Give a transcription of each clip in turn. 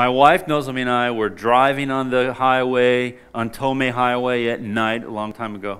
My wife, Nozomi, and I were driving on the highway, on Tome Highway at night a long time ago.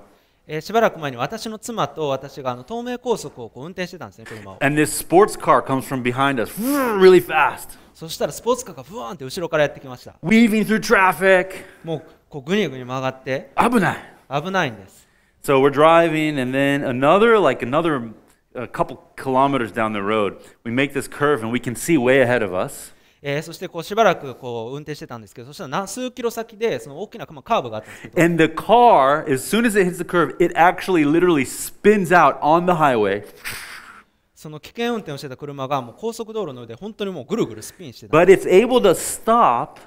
えしばらく前に私の妻と私があの東名高速をこう運転してたんですね、車を。And this sports car comes from behind us, really fast. そしたらスポーツカーがブワーンって後ろからやってきました。Weaving through traffic. もうこうぐにぐに曲がって。危ない。危ないんです。So we're driving and then another, like another a couple kilometers down the road, we make this curve and we can see way ahead of us. えー、そしてこうしばらくこう運転してたんですけど、そしたら数キロ先でその大きなカーブがあったんですけど。And the car, as soon as it hits the curve, it actually literally spins out on the highway. その危険運転をしてた車がもう高速道路の上で本当にもうぐるぐるスピンしてた。But it's able to stop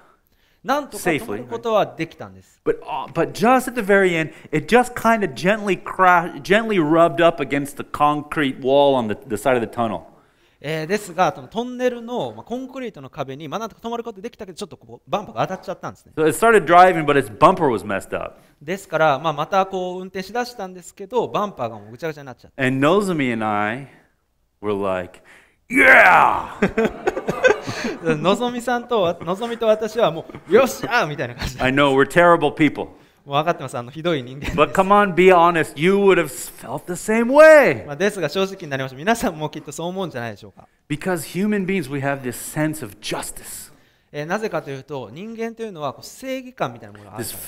なんとか止めることはできたんです。But, uh, but just at the very end, it just kind of gently, crash, gently rubbed up against the concrete wall on the, the side of the tunnel. えー、ですがそのトンネルの、まあ、コンクリートの壁に、まあ、なんとか止まることできたけどちょっとこうバンパーが当たっちゃったんですね。So、it started driving, but its bumper was messed up. ですから、まあ、またこう運転しだしたんですけどバンパーがもうぐちゃぐちゃになっちゃった。And Nozomi and I were like, Yeah! のぞみさんとのぞみと私はもうよっしゃーみたいな感じ。I know we're terrible people. 分かってます。あのひどい人間です。But come on, be honest. You would have felt the same way. まあですが正直になりましょう。皆さんもきっとそう思うんじゃないでしょうか。Because human beings, we have this sense of justice. えー、なぜかというと人間というのはこう正義感みたいなものがある this,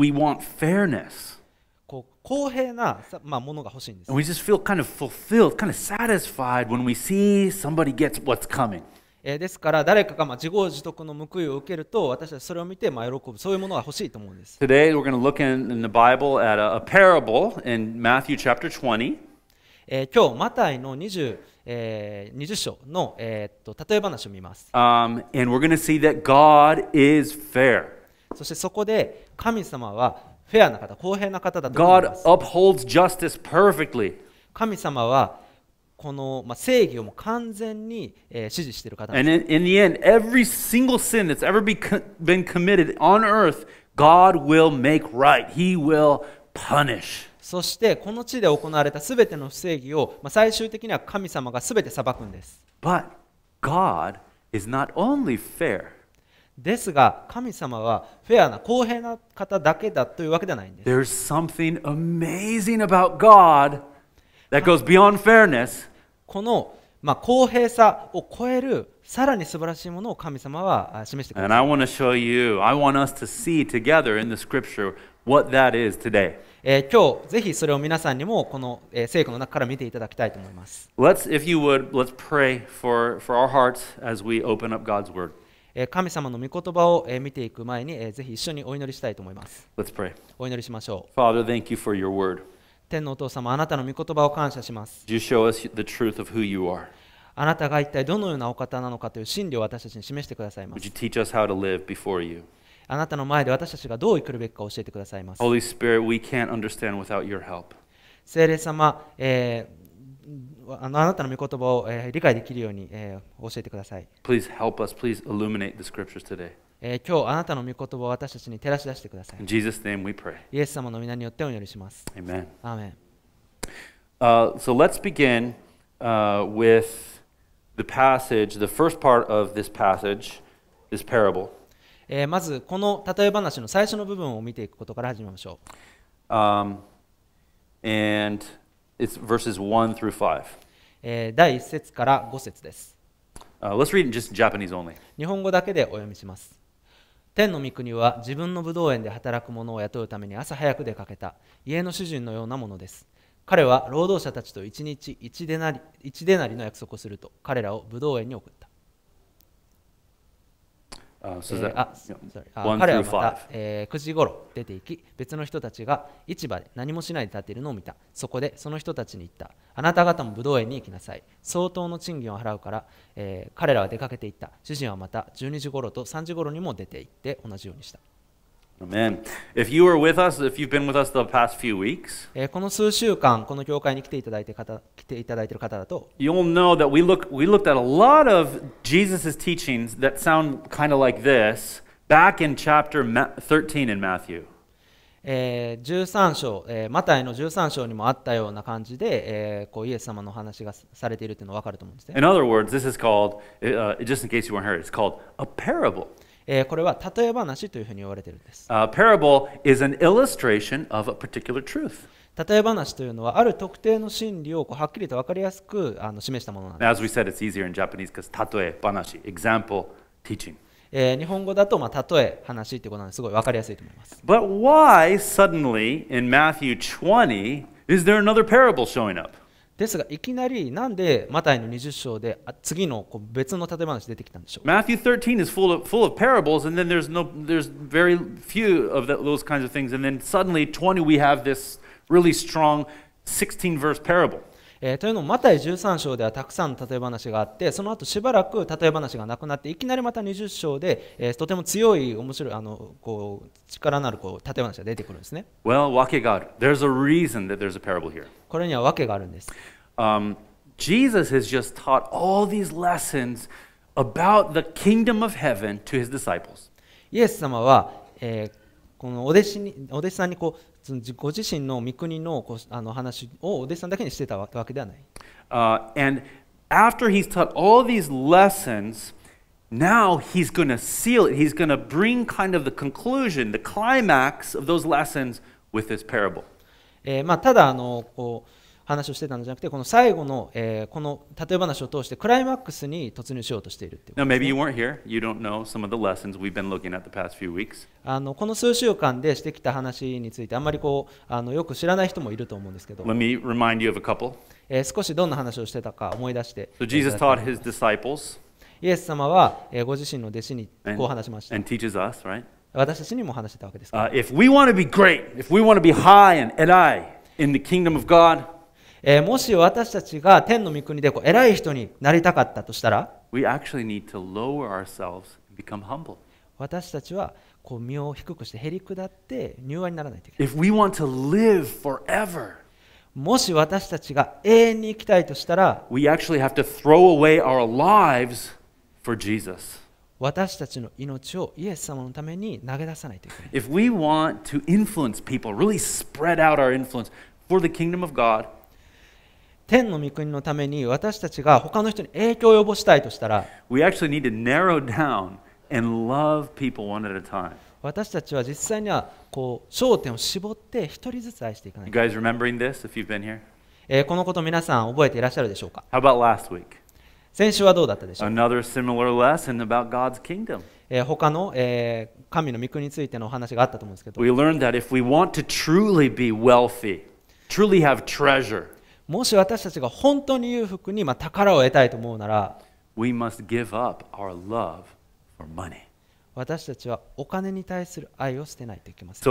We want fairness. こう公平な、まあ、ものが欲しいんです。And we just feel kind of fulfilled, kind of satisfied when we see somebody gets what's coming. えですから誰かがまあ自業自得の報いを受けると私たちそれを見てまあ喜ぶそういうものが欲しいと思うんです。Today we're going to look in, in the Bible at a, a parable in Matthew chapter 20. えー、今日マタイの20、えー、20章の、えー、っと例え話を見ます。Um, and we're going to see that God is fair. そしてそこで神様はフェアな方、公平な方だと思います。God upholds justice perfectly. 神様はこの、まあ、正義をも完全に、えー、支持している方なんです。And in, in the end, every single sin that's ever be, been committed on earth, God will make right. He will punish. そしてこの地で行われたすべての不正義を、まあ、最終的には神様がすべて裁くんです。But God is not only fair. ですが神様はフェアな公平な方だけだというわけではないんです。There's something amazing about God that goes beyond fairness. この、まあ、公平さを超えるさらに素晴らしいものを神様は示してください。え今日ぜひそれを皆さんにもこの、えー、聖句の中から見ていただきたいと思います。神様の御言葉を、え見ていく前に、えー、ぜひ一緒にお祈りしたいと思います。S pray. お祈りしましょう。thank you for your word. 天のお父様、あなたの御言葉を感謝します。あなたが一体どのようなお方なのかという真理を私たちに示してくださいます。あなたの前で私たちがどう生きるべきか教えてくださいます。聖霊様、えあのあなたの御言葉を、え理解できるように、え教えてください。えー、今日あなたの御言葉を私たちに照らし出してください。In Jesus name we pray. イエス様の皆によってお祈りします。Amen. Amen. Uh, so let's begin uh, with the passage, the first part of this passage, this parable. えー、まずこの例え話の最初の部分を見ていくことから始めましょう。Um, and it's verses 1 through 5. えー、第1節から5節です。Uh, let's read in just Japanese only. 日本語だけでお読みします。天の御国は自分の武道園で働く者を雇うために朝早く出かけた家の主人のようなものです彼は労働者たちと一日一デナリ一デナリの約束をすると彼らを武道園に送った Uh, s あ彼はまた、えー、9時ごろ出て行き別の人たちが市場で何もしないで立っているのを見たそこでその人たちに言ったあなた方も武道園に行きなさい相当の賃金を払うから、えー、彼らは出かけていった主人はまた12時ごろと3時ごろにも出て行って同じようにした Amen. If you were with us, if you've been with us the past few weeks, you will know that we look we looked at a lot of Jesus' teachings that sound kind of like this back in chapter 13 in Matthew. えー13章えーマタイの other words, this is called, uh, just in case you weren't heard, it's called a parable. えー、これは例え話というふうに言われているんです。A parable is an illustration of a particular truth. 例え話というのはある特定の真理をこうはっきりと分かりやすくあの示したものなんです。As we said, it's easier in Japanese because 例え話、example, teaching. えー、日本語だと、まあ、例え話ってことなんですごい分かりやすいと思います。But why suddenly in Matthew 20 is there another parable showing up? ですがいきなりなんでマタイの20章で次のこう別の例え話出てきたんでしょう Matthew 13 is full of, full of parables and then there's, no, there's very few of the, those kinds of things and then suddenly 20 we have this really strong 16 verse parable えー、というのもマタイ13章ではたくさんの例え話があってその後しばらく例え話がなくなっていきなりまた20章で、えー、とても強い面白いあのこう力のあるこう例え話が出てくるんですね。Well, 訳がある。There's a reason that there's a parable here. これには訳があるんです。Um, Jesus has just taught all these lessons about the kingdom of heaven to his disciples. イエス様は、えー、このお弟子にお弟子さんにこうそのご自身の御国のこうあの話をお弟子さんだけにしてたわけではない。Uh, and after he's taught all these lessons, now he's going to seal it. He's going to bring kind of the conclusion, the climax of those lessons with this parable. えーまあ、ただあのこう話してたんじゃなくて、この最後の、えこの例え話を通して、クライマックスに突入しようとしているってこ。この数週間でしてきた話について、あんまりこうあのよく知らない人もいると思うんですけど、Let me remind you of a couple. えー、少しどんな話をしてたか思い出して。So Jesus taught his disciples. イエス様は、えー、ご自身の弟子にこう話しました。And, and teaches us, right? 私たちにも話してたわけです。Uh, if we want to be great, if we want to be high and edi in the kingdom of God, えー、もし私たちが天の御国でこう偉い人になりたかったとしたら、私たちはこう身を低くしてへり下って柔和にならないといけない。Forever, もし私たちが永遠に生きたいとしたら、私たちの命をイエス様のために投げ出さないといけない。If we want to influence people, really spread out our influence for the kingdom of God, 天の御国のために私たちが他の人に影響を及ぼしたいとしたら We actually need to narrow down and love people one at a time. 私たちは実際にはこう焦点を絞って一人ずつ愛していかない You guys remembering this if you've been here? えーこのこと皆さん覚えていらっしゃるでしょうか How about last week? 先週はどうだったでしょうか、Another similar lesson about God's kingdom. えー他の、えー神の御国についてのお話があったと思うんですけど We learned that if we want to truly be wealthy, truly have treasure, もし私たちが本当に裕福にま宝を得たいと思うなら私たちはお金に対する愛を捨てないといけません。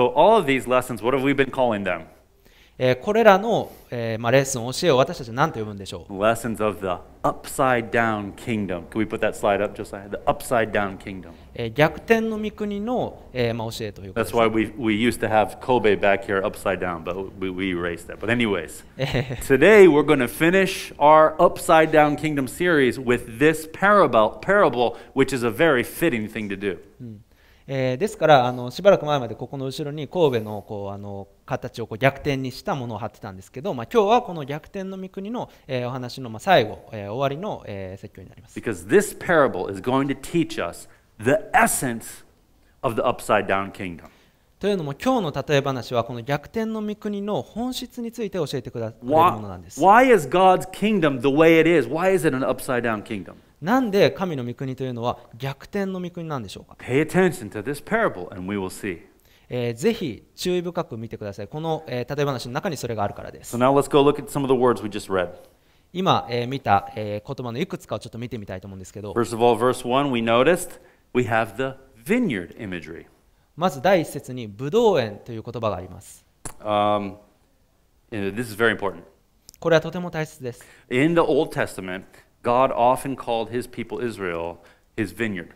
えー、これらの、えーまあ、レッスン、教えを私たちは何と呼ぶんでしょう Lessons of the upside down kingdom. Can we put that slide up, Josiah? The upside down kingdom. えー、逆転の御国の、えーまあ、教えということです、That's why we, we used to have Kobe back here upside down, but we, we erased that. But anyways, today we're going to finish our upside down kingdom series with this parable, parable which is a very fitting thing to do. うんえー、ですからあのしばらく前までここの後ろに神戸のこうあの形をこう逆転にしたものを貼ってたんですけど、まあ、今日はこの逆転の御国の、えー、お話のまあ最後、えー、終わりの、えー、説教になります。Because this parable is going to teach us the essence of the upside down kingdom. というのも今日の例え話はこの逆転の御国の本質について教えてくださるものなんです。Why, why is God's kingdom the way it is? Why is it an upside down kingdom? なんで神の御国というのは逆転の御国なんでしょうか p えぜひ注意深く見てください。この、えー、例え話の中にそれがあるからです。今、えー、見た、えー、言葉のいくつかをちょっと見てみたいと思うんですけど。まず第一節に、ブド園という言葉があります。これはとても大切です。God often called his people Israel his vineyard.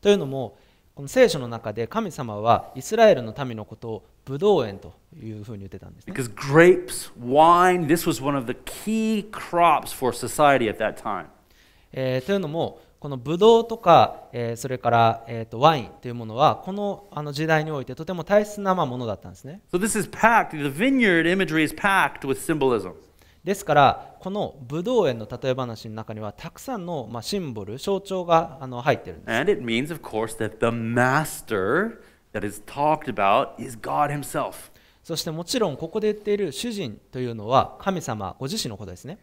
というのも、この聖書の中で神様はイスラエルの民のことをブドウ園というふうに言ってたんです、ね。Because grapes, wine, this was one of the key crops for society at that time. えー、というのも、このブドウとか、えー、それから、えー、とワインというものはこのあの時代においてとても大切なものだったんですね。So this is packed, the vineyard imagery is packed with symbolism. ですからこのブドウ園の例え話の中にはたくさんのまあシンボル象徴があの入ってるんです。And it means, of course, that the master that is talked about is God himself. そしてもちろんここで言っている主人というのは神様ご自身のことですね。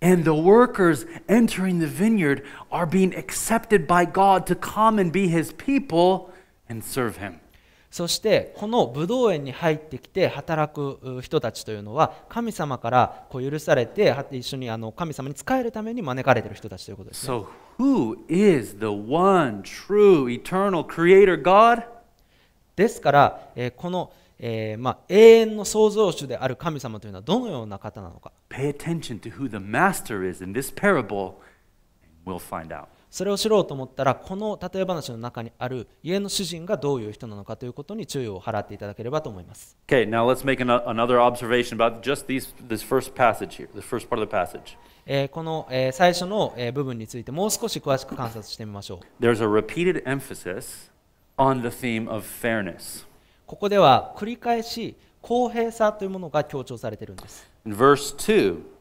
And the workers entering the vineyard are being accepted by God to come and be his people and serve him. そしてこのブド園に入ってきて働く人たちというのは神様からこう許されて一緒にあの神様に仕えるために招かれている人たちということです、ね。So who is the one true eternal creator God? ですから、えこの、えー、まあ、永遠の創造主である神様というのはどのような方なのか。Pay attention to who the master is in this parable, and we'll find out. それを知ろうと思ったらこの例え話の中にある家の主人がどういう人なのかということに注意を払っていただければと思います。Okay, now let's make an, another observation about just these, this first passage here, the first part of the passage. えー、この、えー、最初の、えー、部分についてもう少し詳しく観察してみましょう。There's a repeated emphasis on the theme of fairness. ここでは繰り返し公平さというものが強調されているんです。In verse 2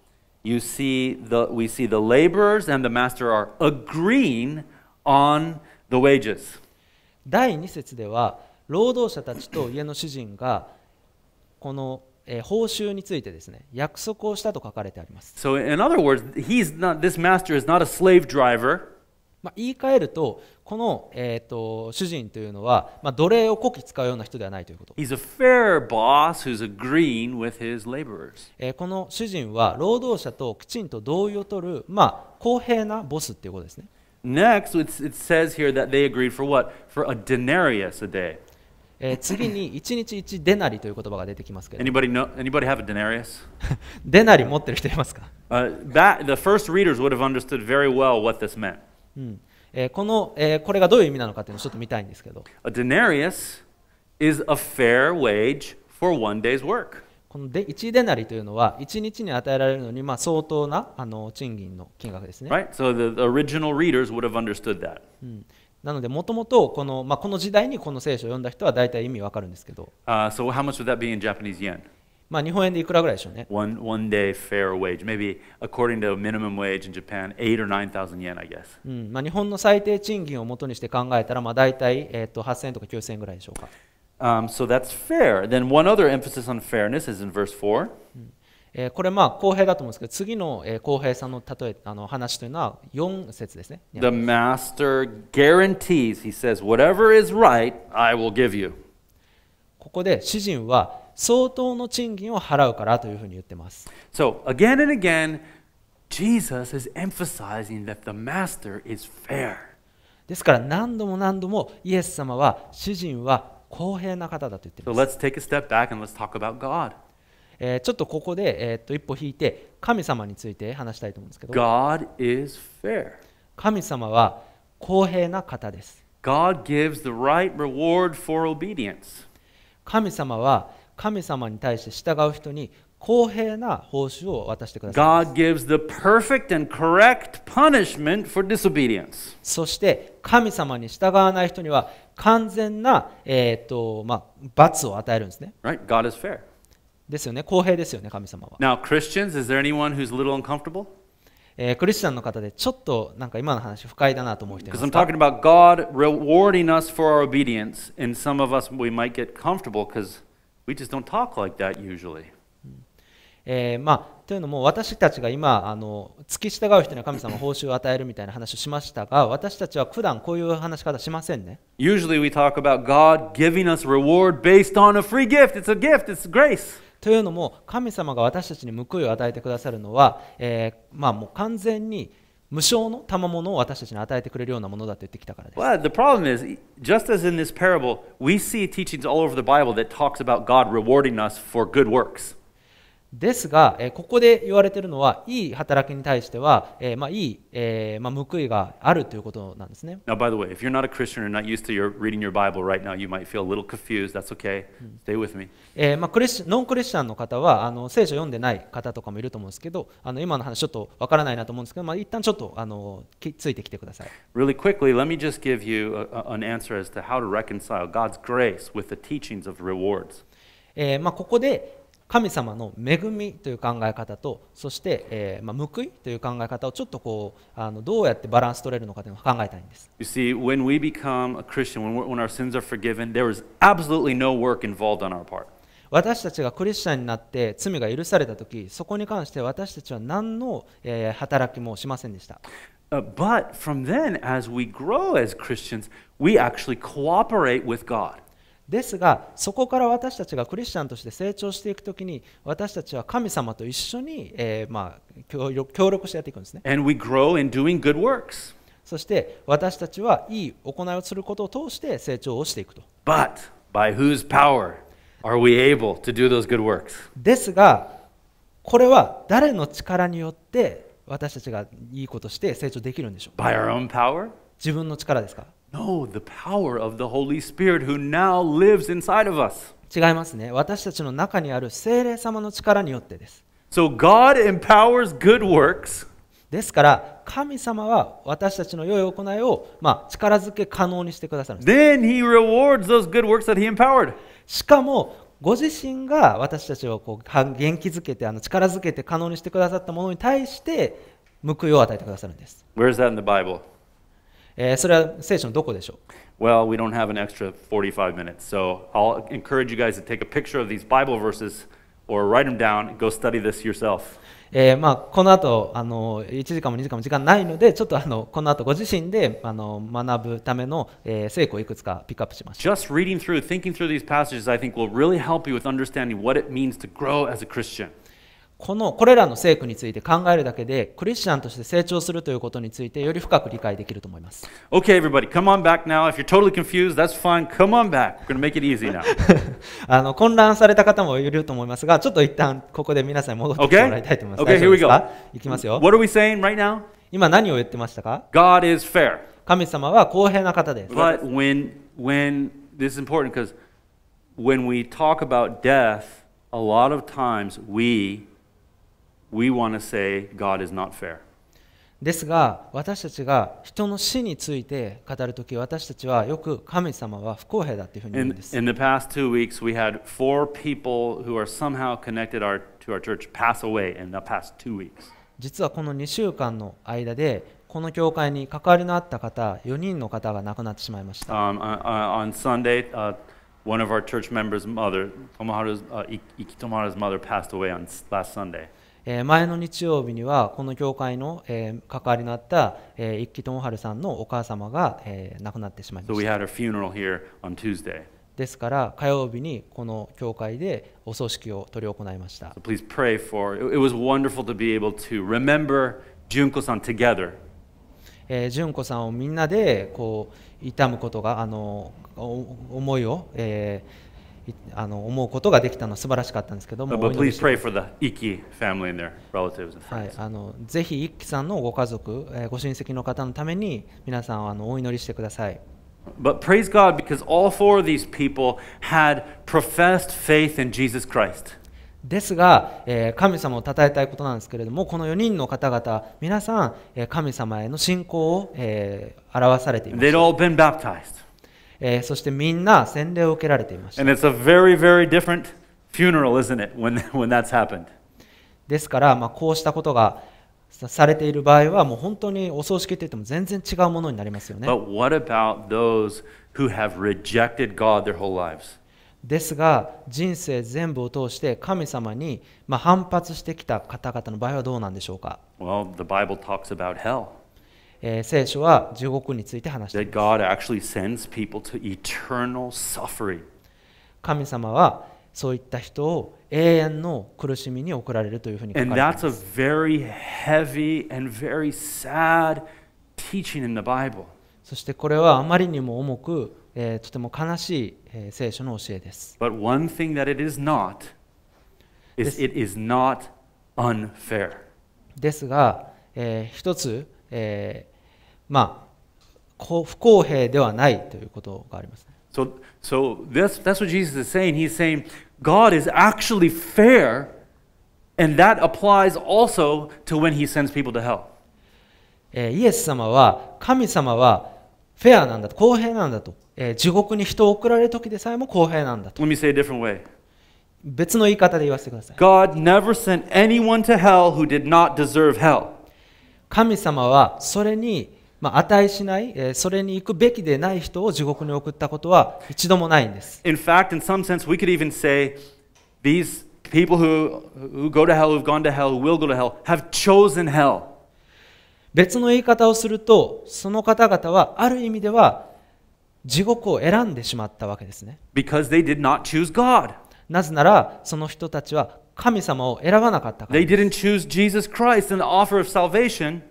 you see the, we see the laborers and the master are agreeing on the wages. 第2節では労働者たちと家の主人がこの、えー、報酬についてですね約束をしたと書かれてあります。So in other words, he's not, this master is not a slave driver. まあ、言い換えるとこの、えーと、と主人というのは、まあ、奴隷をこき使うような人ではないということ。He's a fair boss who's agreeing with his laborers. えー、この主人は労働者ときちんと同意を取る、まあ、公平なボスということですね。Next, it says here that they agreed for what? For a denarius a day. えー、次に1日1デナリという言葉が出てきますけど anybody know, anybody have a denarius? デナリ持ってる人いますか、uh, that, The first readers would have understood very well what this meant. うんえー、この、えー、これがどういう意味なのかっていうのをちょっと見たいんですけど。A denarius is a fair wage for one day's work. こので1デナリというのは1日に与えられるのにまあ相当なあの賃金の金額ですね。Right? So the original readers would have understood that.、うん、なのでもともとこの,、まあ、この時代にこの聖書を読んだ人は大体意味わかるんですけど。Uh, so how much would that be in Japanese yen? まあ日本円でいくらぐらいでしょうね。One, one day fair wage, maybe according to minimum wage in Japan, 8 or 9,000 yen, I guess. うん、まあ日本の最低賃金を元にして考えたら、まあ大体、えー、と8000円とか9000円ぐらいでしょうか。Um, so that's fair. Then one other emphasis on fairness is in verse 4. えー、これまあ公平だと思うんですけど次の、えー、公平さんの例えあの話というのは4節ですね。The master guarantees, he says, whatever is right, I will give you. ここで詩人は相当の賃金を払うからというふうに言ってます。So, again and again, Jesus is emphasizing that the master is fair. ですから何度も何度もイエス様は主人は公平な方だと言っています。So let's take a step back and let's talk about God. えー、ちょっとここで、えー、っと一歩引いて神様について話したいと思うんですけど God is fair. 神様は公平な方です。God gives the right reward for obedience. 神様は神様に対して従う人に公平な報酬を渡してください。God gives the perfect and correct punishment for disobedience. そして神様に従わない人には完全な、えーとまあ、罰を与えるんですね。Right? God is fair. ですよね。公平ですよね、神様は。Now, Christians, is there anyone who's a little uncomfortable? えー、クリスチャンの方でちょっとなんか今の話不快だなと思う人います。Because I'm talking about God rewarding us for our obedience, and some of us we might get comfortable because We just don't talk like that usually. えーまあ、というのも私たちが今あの付き従う人には神様報酬を与えるみたいな話をしましたが私たちは普段こういう話し方しませんね。Usually we talk about God giving us reward based on a free gift. It's a gift. It's grace. というのも神様が私たちに報いを与えてくださるのは、えーまあ、もう完全に無償の賜物を私たちに与えてくれるようなものだと言ってきたからです。Well, the problem is, just as in this parable, we see teachings all over the Bible that talks about God rewarding us for good works. ですが、えここで言われてるのは、いい働きに対しては、えまあ、いい、えまあ、報いがあるということなんですね。Now, by the way, if you're not a Christian or not used to your reading your Bible right now, you might feel a little confused. That's okay. Stay with me.、えまあ、クリスノンクリスチャンの方はあの、聖書を読んでない方とかもいると思うんですけど、あの今の話、ちょっとわからないなと思うんですけど、まあ、一旦ちょっとあのきついてきてください。Really quickly, let me just give you a, an answer as to how to reconcile God's grace with the teachings of rewards. えまあ、ここで神様の恵みという考え方とそして、えーまあ、報いという考え方をちょっとこうあのどうやってバランス取れるのかというのを考えたいんです。You see, when we become a Christian, when, when our sins are forgiven, there is absolutely no work involved on our part. 私たちがクリスチャンになって罪が許された時そこに関して私たちは何の、えー、働きもしませんでした。But from then, as we grow as Christians, we actually cooperate with God. ですがそこから私たちがクリスチャンとして成長していくときに私たちは神様と一緒に、えーまあ、協力協力してやっていくんですね。And we grow in doing good works. そして私たちはいい行いをすることを通して成長をしていくと。But by whose power are we able to do those good works? ですがこれは誰の力によって私たちがいいことして成長できるんでしょう By our own power? 自分の力ですか No, the power of the Holy Spirit who now lives inside of us. 違いますね。私たちの中にある聖霊様の力によってです。So God empowers good works. ですから、神様は私たちの良い行いを、まあ、力づけ可能にしてくださるんです。Then he rewards those good works that he empowered. しかも、ご自身が私たちをこう元気づけて、あの力づけて可能にしてくださったものに対して、報いを与えてくださるんです。Where is that in the Bible? えー、それは聖書のどこでしょう Well, we don't have an extra 45 minutes, so I'll encourage you guys to take a picture of these Bible verses or write them down and go study this yourself. えーまあ、この後あの1時間も2時間も時間ないのでちょっとあのこの後ご自身であの学ぶための、えー、成功をいくつかピックアップしましょう。Just reading through, thinking through these passages, I think will really help you with understanding what it means to grow as a Christian. このこれらの聖句について考えるだけでクリスチャンとして成長するということについてより深く理解できると思います。Okay, everybody, come on back now. If you're totally confused, that's fine. Come on back. We're gonna make it easy now. あの混乱された方もいると思いますが、ちょっと一旦ここで皆さんに戻ってきてもらいたいと思います。Okay, okay here we go. いきますよ。What are we saying right now? 今何を言ってましたか ?God is fair. 神様は公平な方です。But when, when, this is important because when we talk about death, a lot of times we we want to say God is not fair. ですが私たちが人の死について語るとき私たちはよく神様は不公平だというふうに言うんです。In, in the past two weeks, we had four people who are somehow connected our, to our church pass away in the past two weeks. 実はこの2週間の間でこの教会に関わりのあった方4人の方が亡くなってしまいました。Um, on Sunday,、uh, one of our church members' mother, Tomoharu's,、uh, i t o m a r s mother passed away on last Sunday. え前の日曜日にはこの教会の、え関わりのあった、え一木智春さんのお母様が、え亡くなってしまいました。ですから火曜日にこの教会でお葬式を執り行いました。So、f o r えー、純子さんをみんなでこう悼むことがあの思いを、えー、あの思うことができたのは素晴らしかったんですけども、はい、あのぜひッキさんのご家族、えご親戚の方のために皆さんあのお祈りしてください。But praise God because all four of these people had professed faith in Jesus Christ. ですが、えー、神様を称えたいことなんですけれども、この4人の方々、皆さん、えー、神様への信仰を、えー、表されています。They'd all been baptized. えそしてみんな洗礼を受けられていました。ですから、まこうしたことがされている場合は、もう本当にお葬式といっても全然違うものになりますよね。ですが、人生全部を通して神様に、ま反発してきた方々の場合はどうなんでしょうかえー、聖書は地獄について話しています。神様はそういった人を永遠の苦しみに送られるというふうに書かれています。そしてこれはあまりにも重く、えー、とても悲しい、えー、聖書の教えです。ですが、えー、一つ、えまあ、不公平ではないということがあります、So, so that's, that's what Jesus is saying. He's saying God is actually fair, and that applies also to when he sends people to hell. イエス様は、神様はフェアなんだ、公平なんだと。地獄に人を送られる時でさえも公平なんだと。Let me say a different way. 別の言い方で言わせてください。God never sent anyone to hell who did not deserve hell. 神様はそれにまあ、値しない、えー、それに行くべきでない人を地獄に送ったことは一度もないんです。In fact, in some sense, we could even say these people who, who go to hell, who've gone to hell, will go to hell, have chosen hell. 別の言い方をすると、その方々はある意味では地獄を選んでしまったわけですね。Because they did not choose God. なぜなら、その人たちは神様を選ばなかったから。They didn't choose Jesus Christ and the offer of salvation.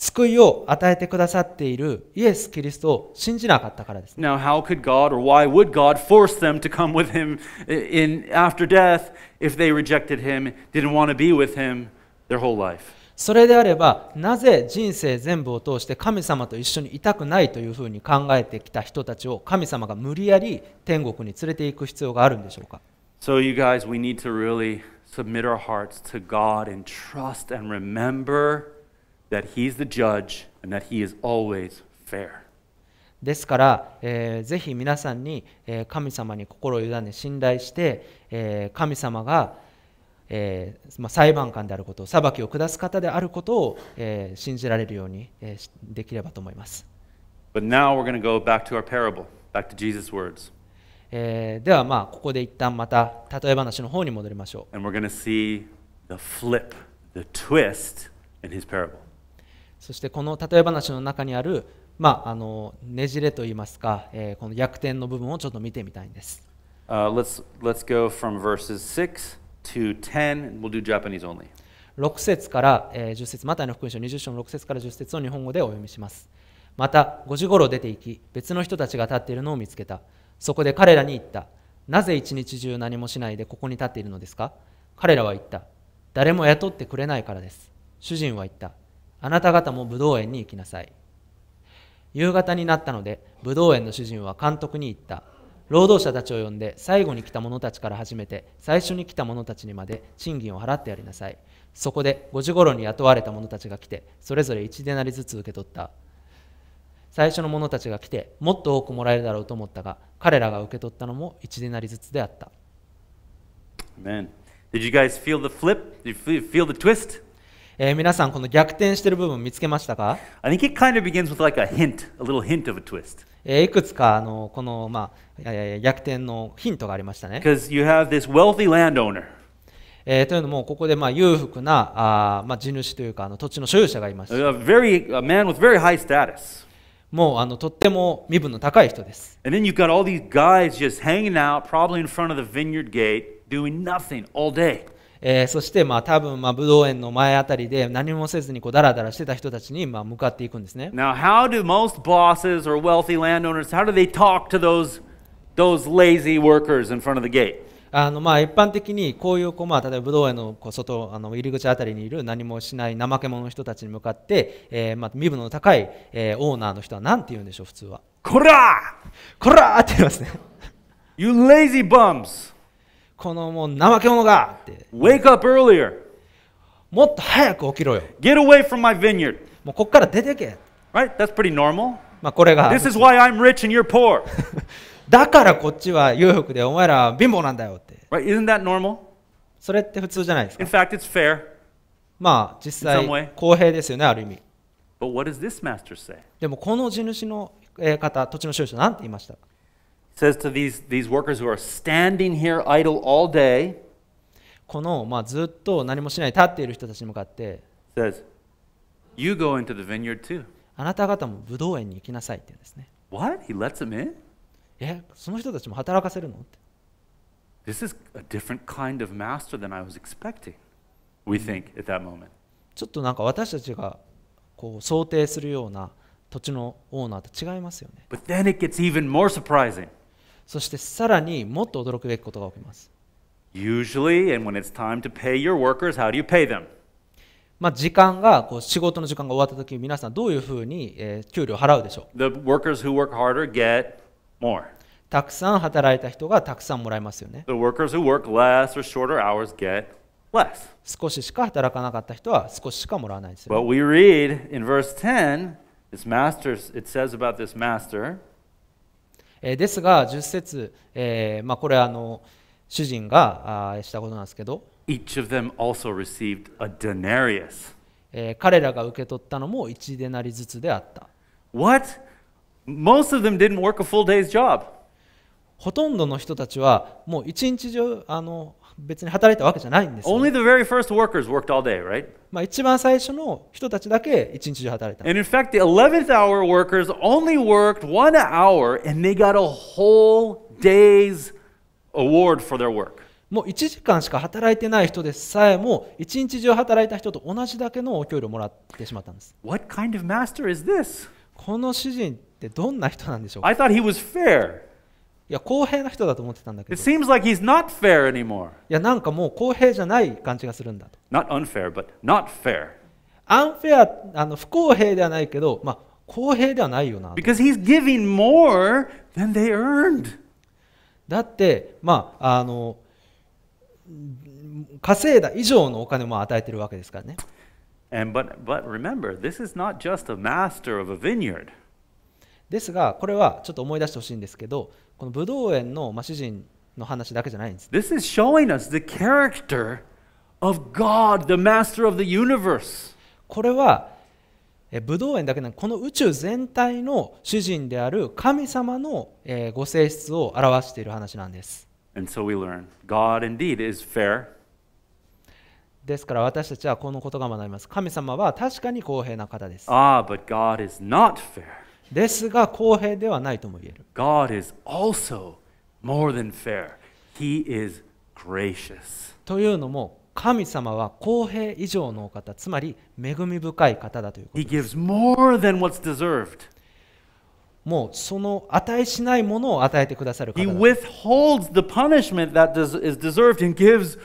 救いを与えてくださっているイエス・キリストを信じなかったからです、ね。Now, how could God or why would God force them to come with him in, after death if they rejected him, didn't want to be with him their whole life? それであれば、なぜ人生全部を通して神様と一緒にいたくないというふうに考えてきた人たちを神様が無理やり天国に連れていく必要があるんでしょうか So, you guys, we need to really submit our hearts to God and trust and remember ですから、えー、ぜひ皆さんに、えー、神様に心を委ね、信頼して、えー、神様が、えーまあ、裁判官であること、裁きを下す方であることを、えー、信じられるように、えー、できればと思います。では、まあ、ここで一旦また例え話の方に戻りましょう。And we're gonna see the flip, the twist in his parable. そしてこの例え話の中にある、まあ、あのねじれといいますか、えー、この逆転の部分をちょっと見てみたいんです。Uh, let's, let's go from verses 6 to 10. We'll do Japanese only. 6節から、えー、10節またの福音書20章の6節から10節を日本語でお読みします。また5時ごろ出て行き、別の人たちが立っているのを見つけた。そこで彼らに言った。なぜ一日中何もしないでここに立っているのですか彼らは言った。誰も雇ってくれないからです。主人は言った。あなた方も武道園に行きなさい。夕方になったので、武道園の主人は監督に言った。労働者たちを呼んで、最後に来た者たちから始めて、最初に来た者たちにまで賃金を払ってやりなさい。そこで5時頃に雇われた者たちが来て、それぞれ1でなりずつ受け取った。最初の者たちが来て、もっと多くもらえるだろうと思ったが、彼らが受け取ったのも1でなりずつであった。Amen. Did you guys feel the flip? Did you feel the twist? えー、皆さんこの逆転してる部分見つけましたか I think it kind of begins with like a hint, a little hint of a twist. えー、いくつかあのこの、まあ、逆転のヒントがありましたね。Because you have this wealthy landowner. えー、というのも、ここでまあ裕福なあ、まあ、地主というかあの土地の所有者がいました。A very, a man with very high status. もうあのとっても身分の高い人です。And then you've got all these guys just hanging out, probably in front of the vineyard gate, doing nothing all day. えー、そしてまあ多分まあブド園の前あたりで何もせずにこうダラダラしてた人たちにまあ向かっていくんですね。Now, how do most bosses or wealthy landowners, how do they talk to those, those lazy workers in front of the gate? あのまあ一般的にこういうこうまあ例えば園のこう外あの入り口あたりにいる何もしない怠け者の人たちに向かって、えまあ身分の高い、えー、オーナーの人は何て言うんでしょう普通は。こらこらって言いますね。You lazy bums! このもう怠け者がって。Wake up earlier! もっと早く起きろよ。Get away from my vineyard! もうこっから出てけ。Right? That's pretty normal. まあこれが。This is why I'm rich and you're poor! だからこっちは裕福でお前ら貧乏なんだよって。Right? Isn't that normal? それって普通じゃないですか。In fact, it's fair. まあ実際公平ですよね、ある意味。But what does this master say? でもこの地主の方、土地の所有者なんて言いました says to these, these workers who are standing here idle all day, この、まあ、ずっと何もしない立っている人たちに向かって says, You go into the vineyard too. あなた方もブドウ園に行きなさいって言うんですね。What? He lets them in? え、その人たちも働かせるのって This is a different kind of master than I was expecting, we think at that moment. ちょっとなんか私たちがこう想定するような土地のオーナーと違いますよね。But then it gets even more surprising. そしてさらにもっと驚くべきことが起きます。Usually, and when it's time to pay your workers, how do you pay them? まあ、時間がこう仕事の時間が終わったとき、皆さんどういうふうに、えー、給料を払うでしょう The workers who work harder get more. たくさん働いた人がたくさんもらいますよね。The workers who work less or shorter hours get less. 少ししか働かなかった人は少ししかもらわないですよ、ね。But we read in verse 10, this master, it says about this master, えですが10節、えまあ、これあの主人があしたことなんですけど Each of them also received a denarius. え彼らが受け取ったのも1デナリずつであった What? Most of them didn't work a full day's job. ほとんどの人たちはもう一日中あの別に働いたわけじゃないんです、ね。Only the very first workers worked all day, right? まあ一番最初の人たちだけ一日中働いた。And in fact, the 11th hour workers only worked one hour and they got a whole day's award for their work. もう1時間しか働いてない人でさえも一日中働いた人と同じだけのお給料をもらってしまったんです。What kind of master is this? この主人ってどんな人なんでしょうか I thought he was fair. いや公平な人だと思ってたんだけど。It seems like he's not fair anymore. いやなんかもう公平じゃない感じがするんだと。Not unfair, but not fair. アンフェアあの不公平ではないけど、まあ公平ではないよな。Because he's giving more than they earned. だってまああの稼いだ以上のお金も与えてるわけですからね。And but but remember, this is not just a master of a vineyard. ですがこれはちょっと思い出してほしいんですけど。このブドウ園の、まあ、主人の話だけじゃないんです。This is showing us the character of God, the master of the universe. これはブドウ園だけなくこの宇宙全体の主人である神様のご性質を表している話なんです。And so we learn, God indeed is fair. ですから私たちはこのことが学びます。神様は確かに公平な方です。Ah, but God is not fair. ですが公平ではないとも言える。God is also more than fair. He is gracious. というのも神様は公平以上のお方、つまり恵み深い方だということ He gives more than what's deserved. もうその値しないものを与えてくださる方 He withholds the punishment that is deserved and gives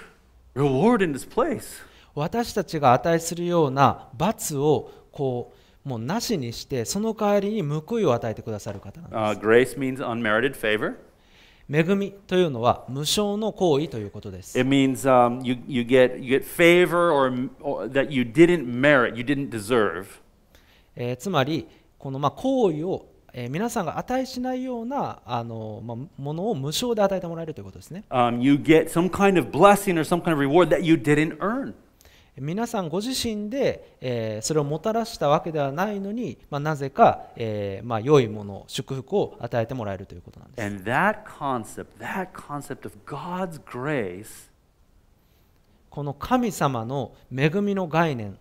reward in t h i s place. 私たちが値するような罰をこう。もうなしにして、その代わりに報いを与えてくださる方なんです。Uh, grace means unmerited favor. 恵みというのは無償の行為ということです。It means、um, you, you, get, you get favor or, or that you didn't merit, you didn't deserve. えー、つまり、このまあ行為をえー、皆さんが値しないようなあの、まあ、ものを無償で与えてもらえるということですね。Um, you get some kind of blessing or some kind of reward that you didn't earn. 皆さんご自身で、えそれをもたらしたわけではないのに、まあ、なぜか、えまあ、良いもの祝福を与えてもらえるということなんです。That concept, that concept grace, この神様の恵みの概念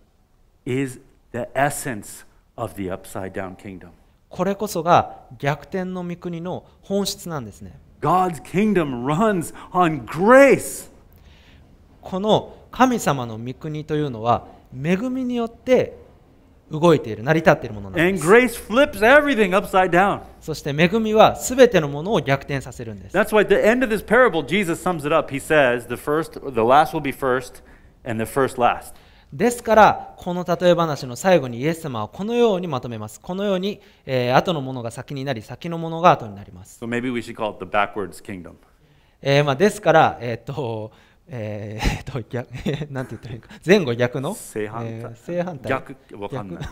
is the essence of the upside down kingdom. これこそが逆転の御国の本質なんですね。God's kingdom runs on grace. この神様の御国というのは恵みによって動いている成り立っているものなんです。そして恵みはすべてのものを逆転させるんです。Parable, says, the first, the first, ですから、この例え話の最後にイエス様はこのようにまとめます。このように、えー、後のものが先になり、先のものが後になります。So えー、まあですから、えー、っと、えー、と逆なんて言ったらいいか前後逆の正反対,、えー、正反対逆わかんない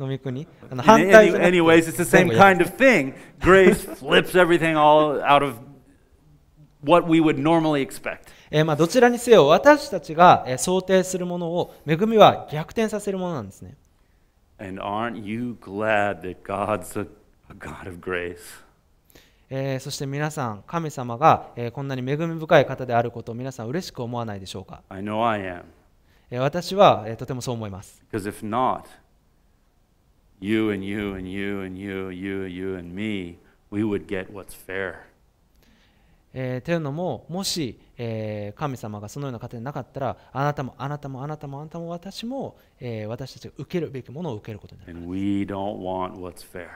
飲み国あの反対 any, Anyways, it's the same kind of thing. Grace flips everything all out of what we would normally expect. えまあ、どちらにせよ私たちが、え想定するものを恵みは逆転させるものなんですね。And aren't you glad that God's a, a God of grace? えー、そして皆さん、神様が、えー、こんなに恵み深い方であることを皆さん嬉しく思わないでしょうか I know I am. え私は、えー、とてもそう思います。えというのも、もし、えー、神様がそのような方でなかったら、あなたもあなたもあなたもあなたも私も、えー、私たちが受けるべきものを受けることになります。And we don't want what's fair.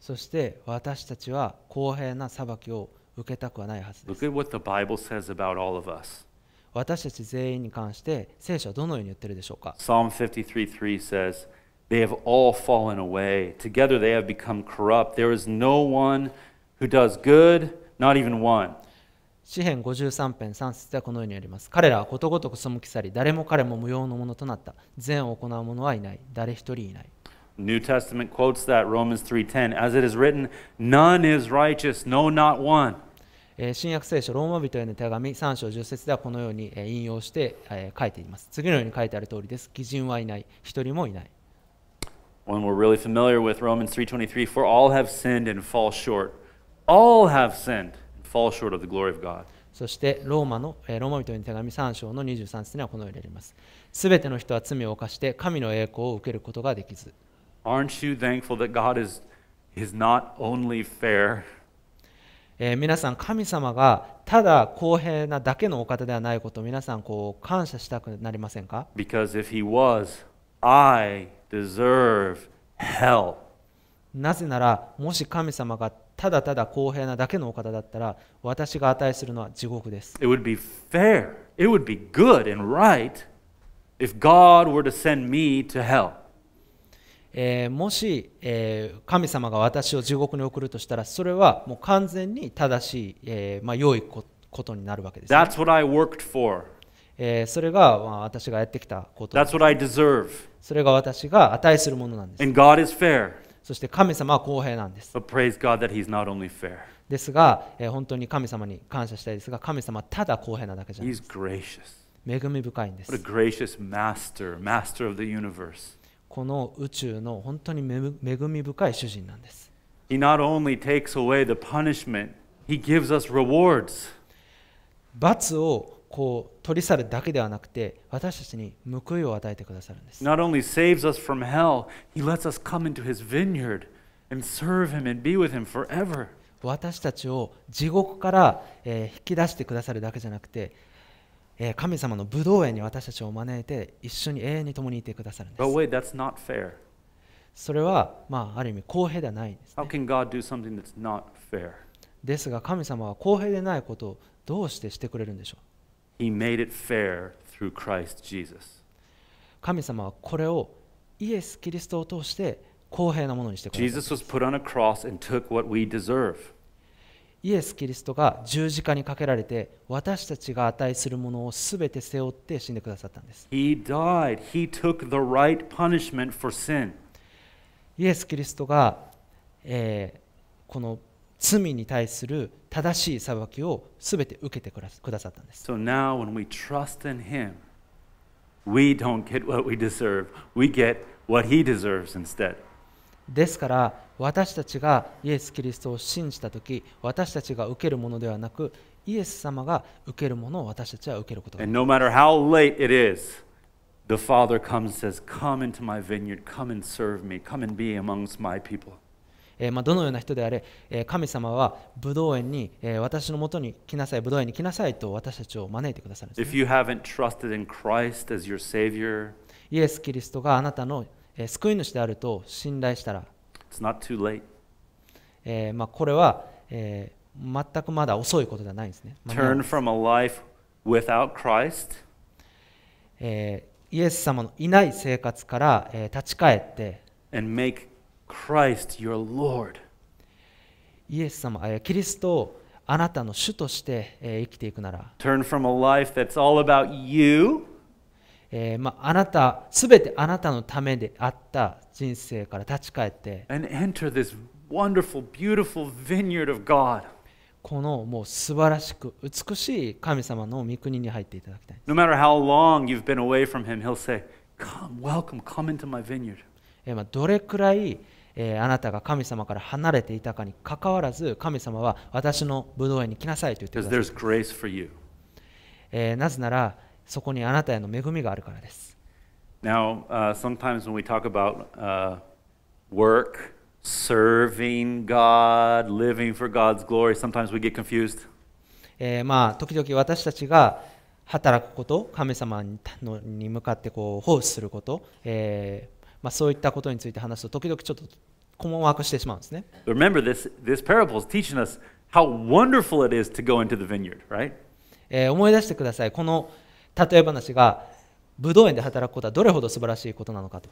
そして私たちは公平な裁きを受けたくはないはずです。Look at what the Bible says about all of us. 私たち全員に関して聖書はどのように言ってるでしょうか Psalm 53:3 says, They have all fallen away. Together they have become corrupt. There is no one who does good, not even one. 詩編53編3節ではこのようにあります。彼らはことごとく背き去り、誰も彼も無用のものとなった。善を行う者はいない。誰一人いない。New Testament quotes that Romans 3:10 as it is written none is righteous no not one 新約聖書ローマ人への手紙3章10節ではこのように引用して書いています。次のように書いてある通りです。義人はいない、一人もいない。One we're really familiar with Romans 3:23 for all have sinned and fall short. All have sinned and fall short of the glory of God. そしてローマの、えー、ローマ人への手紙3章の23節にはこのようにあります。すべての人は罪を犯して神の栄光を受けることができず。Aren't you thankful that God is, is not only fair? えー、皆さん、神様がただ公平なだけのお方ではないことを皆さんこう感謝したくなりませんか Because if he was, I deserve hell. なぜなら、もし神様がただただ公平なだけのお方だったら、私が値するのは地獄です。It would be fair, it would be good and right if God were to send me to hell. えー、もし、えー、神様が私を地獄に送るとしたらそれはもう完全に正しい、えーまあ、良いことになるわけです、ね。That's what I worked for. えー、それが、まあ、私がやってきたこと。That's what I deserve. それが私が値するものなんです。And God is fair. そして神様は公平なんです。But praise God that he's not only fair. ですが、えー、本当に神様に感謝したいですが、神様はただ公平なだけじゃないです。He's gracious. 恵み深いんです。What a gracious master, master of the universe. この宇宙の本当に恵み深い主人なんです。He not only takes away the punishment, he gives us rewards. 罰をこう取り去るだけではなくて、私たちに報いを与えてくださるんです。Not only saves us from hell, he lets us come into his vineyard and serve him and be with him forever. 私たちを地獄から、引き出してくださるだけじゃなくて、えー、神様の武道園に私たちを招いて一緒に永遠に共にいてくださるんです。But wait, that's not fair. それは、まあ、ある意味公平ではないんです、ね。How can God do something that's not fair? ですが神様は公平でないことをどうしてしてくれるんでしょう He made it fair through Christ Jesus. 神様はこれをイエス・キリストを通して公平なものにしてくれる。Jesus was put on a cross and took what we deserve. イエス・キリストが十字架にかけられて私たちが値するものをすべて背負って死んでくださったんです。He died. He took the right punishment for sin. イエス・キリストが、えー、この罪に対する正しい裁きをすべて受けてくださったんです。So now when we trust in Him, we don't get what we deserve. We get what He deserves instead. ですから私たちがイエス・キリストを信じた時私たちが受けるものではなくイエス様が受けるものを私たちは受けることができま And no matter how late it is, the Father comes and says, Come into my vineyard, come and serve me, come and be amongst my people. えまあ、どのような人であれ、If you haven't trusted in Christ as your Savior, 救い主であると信頼したら、えまこれは、えー、全くまだ遅いことではないんですね。Turn from a life without Christ、えー、イエス様のいない生活から、えー、立ち返って、And make Christ your Lord. イエス様、えー、キリストをあなたの主として、えー、生きていくなら。Turn from a life that's all about you えーまあ、あなた、すべてあなたのためであった人生から立ち返って、このもう素晴らしく美しい神様の御国に入っていただきたい。No matter how long you've been away from him, he'll say, Come, welcome, come into my vineyard. えーまあ、どれくらい、えー、あなたが神様から離れていたかにかかわらず、神様は私の武道園に来なさいと言ってください。Because there's grace for you. えー、なぜなら、そこにあなたへの恵みがあるからです。Now,、uh, sometimes when we talk about、uh, work, serving God, living for God's glory, sometimes we get confused. えー、まあ時々私たちが働くこと、神様のに向かってこう奉仕すること、えーまあ、そういったことについて話すと時々ちょっと困惑してしまうんですね。Remember this, this parable is teaching us how wonderful it is to go into the vineyard, right? えー、思い出してください。この例え話が武道園で働くことはどれほど素晴らしいことなのかと。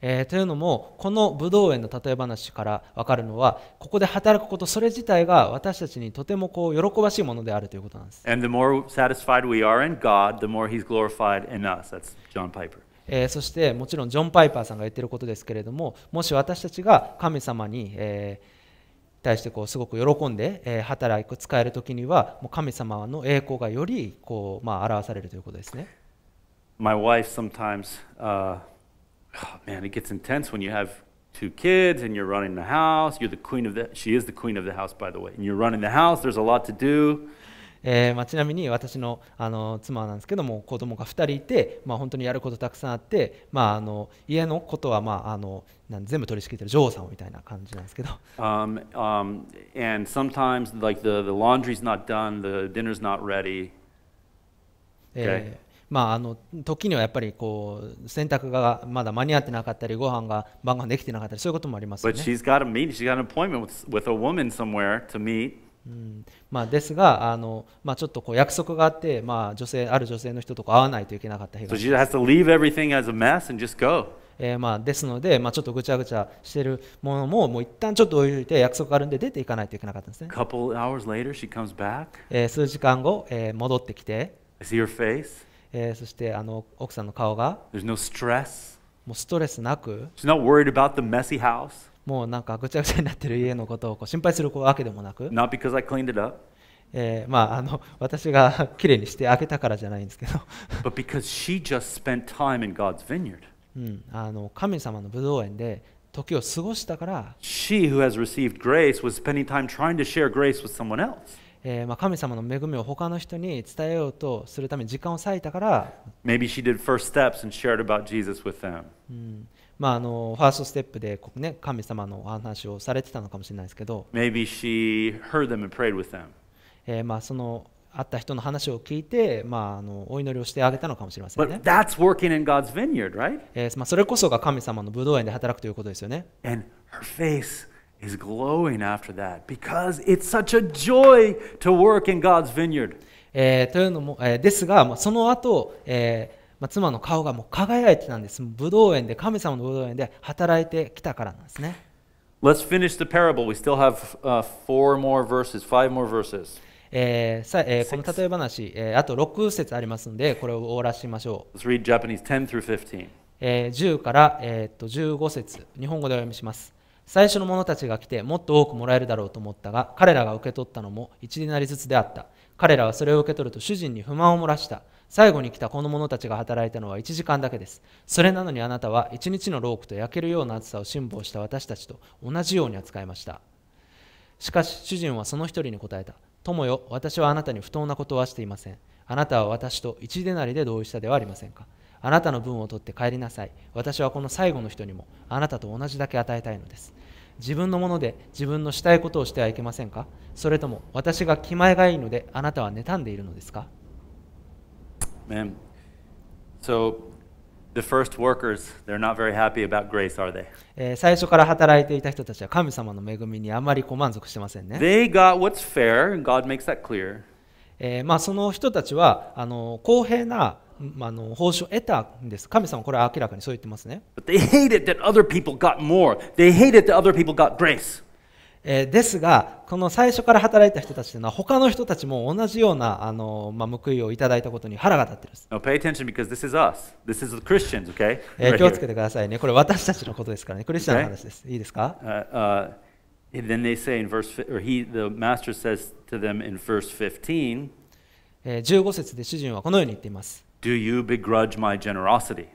えというのも、この武道園の例え話から分かるのは、ここで働くことそれ自体が私たちにとてもこう喜ばしいものであるということなんです。えそして、もちろんジョン・パイパーさんが言っていることですけれども、もし私たちが神様に、え対してこうすごく喜んで、え働く使える時にはもう神様の栄光がよりこう、まあ、表されるということですね。My wife sometimes,、uh, oh man, it gets intense when you have two kids and you're running the house. You're the queen of the, she is the queen of the house, by the way. And you're running the house, there's a lot to do. えー、まあ、ちなみに私のあの妻なんですけども子供が2人いて、まあ、本当にやることたくさんあって、まあ、あの家のことは、まあ、あのなん全部取り仕切ってるジョーさんみたいな感じなんですけど。Um, um, and sometimes like the, the laundry's not done, the dinner's not ready. えーまあ、あの時にはやっぱりこう洗濯がまだ間に合ってなかったりご飯が晩ご飯できてなかったりそういうこともありますよね。But she's got a meet, she's got an appointment with, with a woman somewhere to meet. うんまあ、ですがあの、まあ、ちょっとこう約束があって、まあ、女性ある女性の人と会わないといけなかった日が、so、えまあ、ですので、まあ、ちょっとぐちゃぐちゃしてるものももう一旦ちょっと置いて約束があるんで出ていかないといけなかったんですね。Later, え数時間後、えー、戻ってきて、えー、そしてあの奥さんの顔が、no、もうストレスなく、not worried about the messy house. もうなんかぐちゃぐちゃになってる家のことをこう心配するわけでもなく。Not because I cleaned it up. えー、まああの私がきれいにしてあげたからじゃないんですけど。But because she just spent time in God's vineyard. うん、あの神様のブドウ園で時を過ごしたから。She who has received grace was spending time trying to share grace with someone else. えー、まあ神様の恵みを他の人に伝えようとするために時間を割いたから、うんまあ、あのファーストステップで、ね、神様のお話をされてたのかもしれないですけど、Maybe she heard them and prayed with them. えー、まあその会った人の話を聞いて、まあ、あのお祈りをしてあげたのかもしれませんね。But that's working in God's vineyard, right? えーまあ、それこそが神様のブドウ園で働くということですよね。And her face is glowing after that because it's such a joy to work in God's vineyard. えというのも、えですが、まあ、その後、えまあ、妻の顔がもう輝いてたんです。ブドウ園で、神様のブドウ園で働いてきたからなんですね。さえこの例え話、えあと6節ありますので、これを終わらしましょう。10, えー、から、えっと15節、日本語でお読みします。最初の者たちが来てもっと多くもらえるだろうと思ったが彼らが受け取ったのも1デなりずつであった彼らはそれを受け取ると主人に不満を漏らした最後に来たこの者たちが働いたのは1時間だけですそれなのにあなたは1日の労苦と焼けるような暑さを辛抱した私たちと同じように扱いましたしかし主人はその一人に答えた友よ私はあなたに不当なことはしていませんあなたは私と1でなりで同意したではありませんかあなたの分を取って帰りなさい私はこの最後の人にもあなたと同じだけ与えたいのです自分のもので自分のしたいことをしてはいけませんかそれとも私が気前がいいのであなたは妬んでいるのですか Man. So the first workers, they're not very happy about grace, are they? え最初から働いていた人たちは神様の恵みにあまりご満足してませんね。They got what's fair, and God makes that clear. えまあその人たちはあの公平なまあ、の報酬得たんです。神様はこれは明らかにそう言ってますね。ですが、この最初から働いた人たちのは、他の人たちも同じようなあの、まあ、報いをいただいたことに腹が立っているん気をつけてくださいね。これ私たちのことですからね。クリスチャンの話です。いいですか、uh, u 15節で主人はこのように言っています。Do you begrudge my generosity?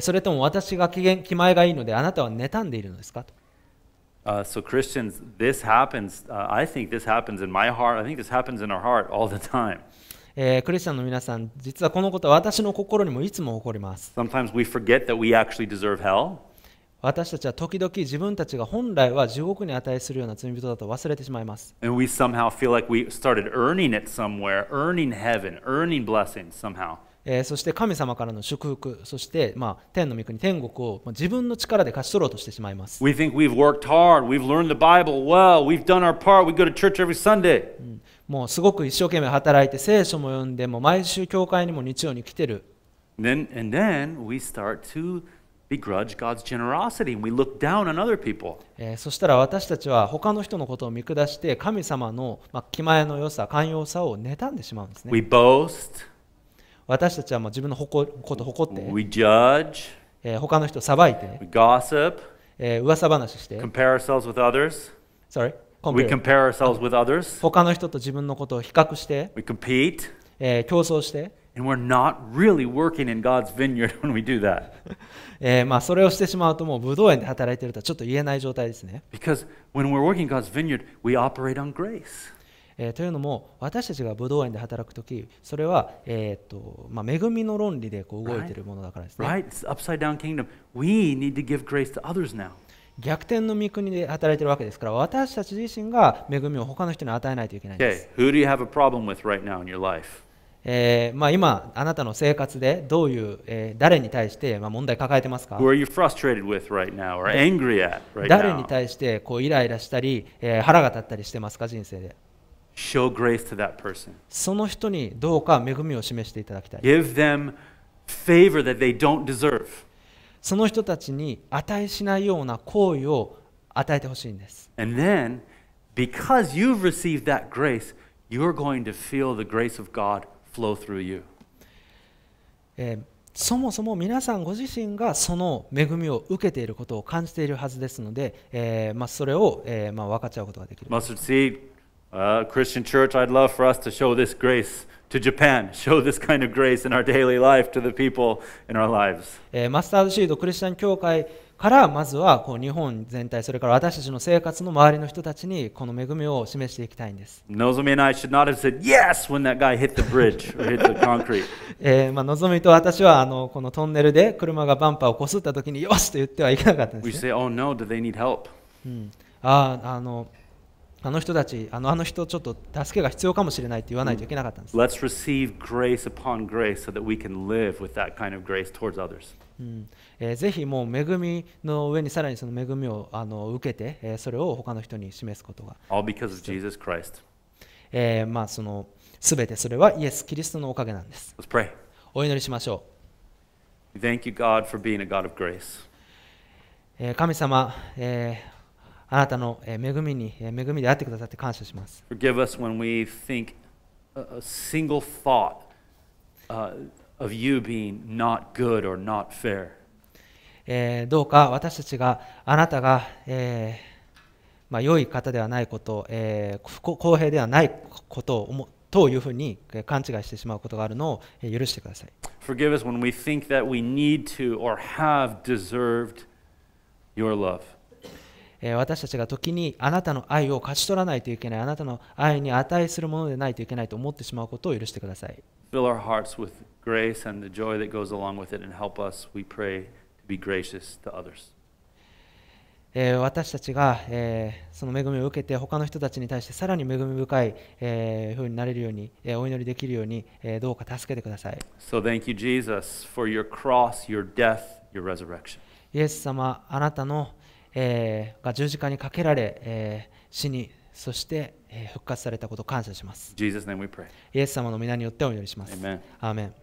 それとも私が機嫌気前がいいのであなたは妬んでいるのですかと。Uh, so Christians, this happens. Uh, I think this happens in my heart. I think this happens in our heart all the time. えー、クリスチャンの皆さん、実はこのことは私の心にもいつも起こります。Sometimes we forget that we actually deserve hell. 私たちは時々自分たちが本来は地獄に値するような罪人だと忘れてしまいます。そして神様からの祝福、そしてまあ天の御国、天国を自分の力で勝ち取ろうとしてしまいます。もうすごく一生懸命働いて聖書も読んでも毎週教会にも日曜に来てる。d then, and then begrudge God's generosity and we look down on other people. えー、そしたら私たちは他の人のことを見下して神様の、まあ、気前の良さ、寛容さを妬んでしまうんですね。We boast. 私たちはもう自分のことを誇って、We judge. えー、他の人を裁いて、We gossip. えー、噂話して、Compare ourselves with others. Sorry. We compare ourselves with others. 他の人と自分のことを比較して、We compete. えー、競争して、And we're not really working in God's vineyard when we do that. Because when we're working God's vineyard, we operate on grace. えー、というのも私たちがブドウ園で働く時それは、えーとまあ、恵みの論理でこう動いているものだからですね。Right? It's upside down kingdom. We need to give grace to others now. 逆転の御国で働いているわけですから私たち自身が恵みを他の人に与えないといけないんです。Okay. Who do you have a problem with right now in your life? えーまあ、今、あなたの生活でどういう、えー、誰に対して、まあ、問題抱えてますか Who are you frustrated with right now or angry at right now? 誰に対してこうイライラしたり、えー、腹が立ったりしてますか人生で Show grace to that person. その人にどうか恵みを示していただきたい。Give them favor that they don't deserve. その人たちに値しないような行為を与えてほしいんです。And then, because you've received that grace, you're going to feel the grace of God flow through you. えーそもそも皆さんご自身がその恵みを受けていることを感じているはずですので、えーまあ、それを、えーまあ、分かち合うことができる。Mustard seed, uh, Christian church, I'd love for us to show this grace to Japan, show this kind of grace in our daily life to the people in our lives. マスタードシードクリスチャン教会からまずはこう日本全体それから私たちの生活の周りの人たちにこの恵みを示していきたいんです。のぞみえまあ、のぞみと私はあのこのトンネルで車がバンパーをこすった時によしと言ってはいけなかったんです、ね。We say, oh no, do they need help? うん、ああの。あの人たち、あのあの人ちょっと助けが必要かもしれないって言わないといけなかったんです。Let's receive grace upon grace so that we can live with that kind of grace towards others. うんえー、ぜひもう恵みの上にさらにその恵みをあの受けて、えー、それを他の人に示すことが。All because of Jesus Christ. えー、まあそのすべてそれはイエス・キリストのおかげなんです。Let's pray. お祈りしましょう。Thank you God for being a God of grace. 神様、えーあなたの恵みに恵みであってくださって感謝します。Forgive us when we think a single thought、uh, of you being not good or not fair. えー、どうか私たちがあなたが、えーまあ、良い方ではないこと、えー、不公平ではないことを思というふうに勘違いしてしまうことがあるのを許してください。Forgive us when we think that we need to or have deserved your love. え私たちが時にあなたの愛を勝ち取らないといけないあなたの愛に値するものでないといけないと思ってしまうことを許してください Fill our hearts with grace and the joy that goes along with it and help us, we pray, to be gracious to others. えー、私たちが、えー、その恵みを受けて他の人たちに対してさらに恵み深い、えー、ふうになれるように、えー、お祈りできるように、えー、どうか助けてください。So thank you, Jesus, for your cross, your death, your resurrection. イエス様、あなたの、えが十字架にかけられ、え死にそして、え復活されたことを感謝します。イエス様の皆によってお祈りします。アーメン